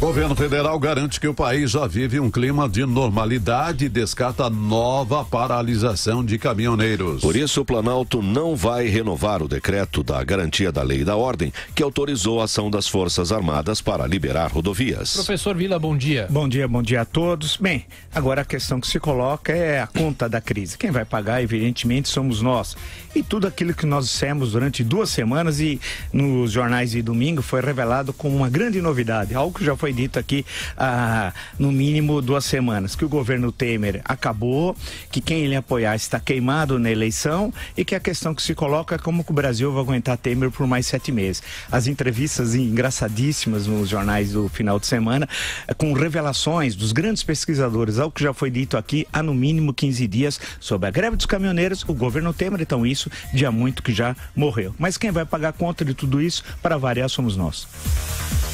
Governo federal garante que o país já vive um clima de normalidade e descarta nova paralisação de caminhoneiros. Por isso, o Planalto não vai renovar o decreto da garantia da lei e da ordem que autorizou a ação das Forças Armadas para liberar rodovias. Professor Vila, bom dia. Bom dia, bom dia a todos. Bem, agora a questão que se coloca é a conta da crise. Quem vai pagar, evidentemente, somos nós. E tudo aquilo que nós dissemos durante duas semanas e nos jornais de domingo foi revelado como uma grande novidade, algo que já foi foi dito aqui há ah, no mínimo duas semanas, que o governo Temer acabou, que quem ele apoiar está queimado na eleição e que a questão que se coloca é como que o Brasil vai aguentar Temer por mais sete meses. As entrevistas engraçadíssimas nos jornais do final de semana, eh, com revelações dos grandes pesquisadores, algo que já foi dito aqui há no mínimo 15 dias sobre a greve dos caminhoneiros, o governo Temer, então isso de há muito que já morreu. Mas quem vai pagar a conta de tudo isso, para variar, somos nós.